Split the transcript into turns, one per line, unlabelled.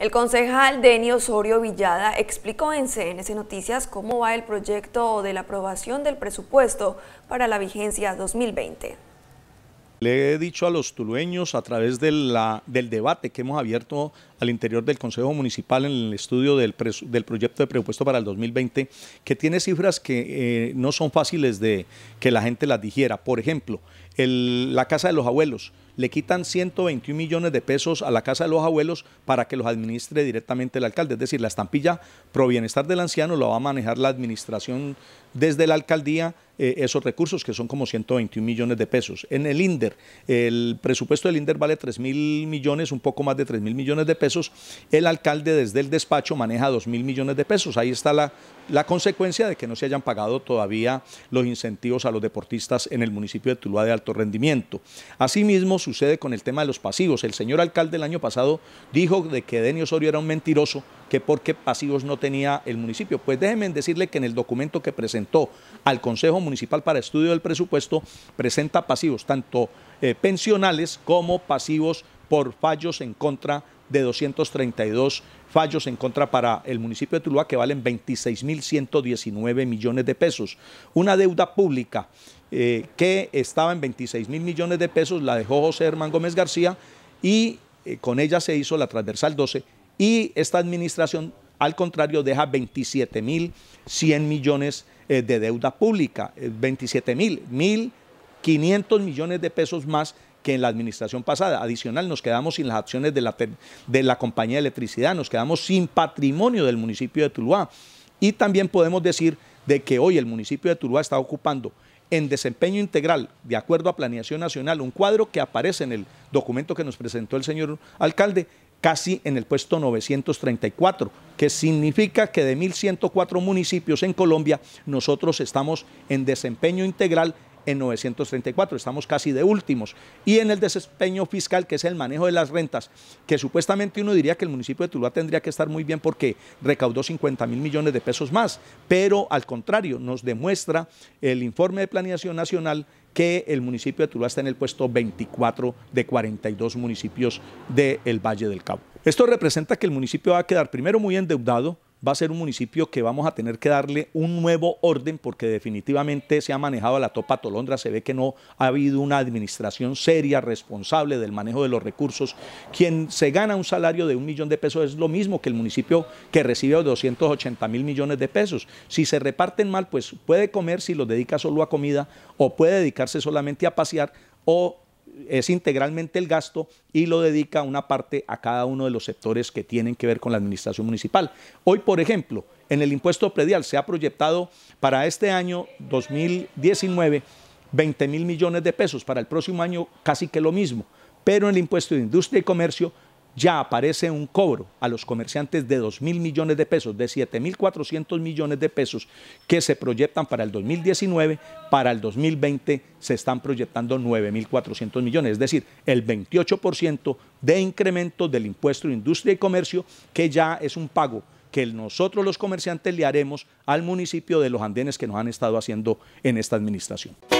El concejal Denio Osorio Villada explicó en CNS Noticias cómo va el proyecto de la aprobación del presupuesto para la vigencia 2020. Le he dicho a los tulueños a través del debate que hemos abierto al interior del Consejo Municipal en el estudio del, proyecto de presupuesto para el 2020, que tiene cifras que eh, no son fáciles de que la gente las dijera. Por ejemplo, la Casa de los Abuelos, le quitan 121 millones de pesos a la Casa de los Abuelos para que los administre directamente el alcalde. Es decir, la estampilla pro bienestar del anciano lo va a manejar la administración desde la alcaldía eh, esos recursos que son como 121 millones de pesos. En el INDER, el presupuesto del INDER vale 3 mil millones, un poco más de 3 mil millones de pesos. El alcalde desde el despacho maneja 2 mil millones de pesos. Ahí está la, la consecuencia de que no se hayan pagado todavía los incentivos a los deportistas en el municipio de Tuluá de alto rendimiento. Asimismo, su sucede con el tema de los pasivos. El señor alcalde el año pasado dijo de que Denio Osorio era un mentiroso, que porque pasivos no tenía el municipio. Pues déjenme decirle que en el documento que presentó al Consejo Municipal para Estudio del Presupuesto presenta pasivos, tanto eh, pensionales como pasivos por fallos en contra de 232 fallos en contra para el municipio de Tuluá que valen 26.119 millones de pesos. Una deuda pública eh, que estaba en 26 mil millones de pesos la dejó José Herman Gómez García y eh, con ella se hizo la transversal 12 y esta administración al contrario deja 27.100 millones eh, de deuda pública, 27 mil, 1.500 millones de pesos más que en la administración pasada. Adicional, nos quedamos sin las acciones de la, de la compañía de electricidad, nos quedamos sin patrimonio del municipio de Tuluá. Y también podemos decir de que hoy el municipio de Tuluá está ocupando en desempeño integral, de acuerdo a Planeación Nacional, un cuadro que aparece en el documento que nos presentó el señor alcalde, casi en el puesto 934, que significa que de 1.104 municipios en Colombia, nosotros estamos en desempeño integral en 934, estamos casi de últimos. Y en el desempeño fiscal, que es el manejo de las rentas, que supuestamente uno diría que el municipio de Tuluá tendría que estar muy bien porque recaudó 50 mil millones de pesos más, pero al contrario, nos demuestra el informe de planeación nacional que el municipio de Tuluá está en el puesto 24 de 42 municipios del Valle del Cabo. Esto representa que el municipio va a quedar primero muy endeudado, va a ser un municipio que vamos a tener que darle un nuevo orden porque definitivamente se ha manejado a la topa tolondra, se ve que no ha habido una administración seria, responsable del manejo de los recursos. Quien se gana un salario de un millón de pesos es lo mismo que el municipio que recibe 280 mil millones de pesos. Si se reparten mal, pues puede comer si los dedica solo a comida o puede dedicarse solamente a pasear o es integralmente el gasto y lo dedica una parte a cada uno de los sectores que tienen que ver con la administración municipal. Hoy, por ejemplo, en el impuesto predial se ha proyectado para este año 2019 20 mil millones de pesos, para el próximo año casi que lo mismo, pero en el impuesto de industria y comercio ya aparece un cobro a los comerciantes de 2 mil millones de pesos, de 7.400 millones de pesos que se proyectan para el 2019, para el 2020 se están proyectando 9.400 millones, es decir, el 28% de incremento del impuesto de industria y comercio, que ya es un pago que nosotros los comerciantes le haremos al municipio de los andenes que nos han estado haciendo en esta administración.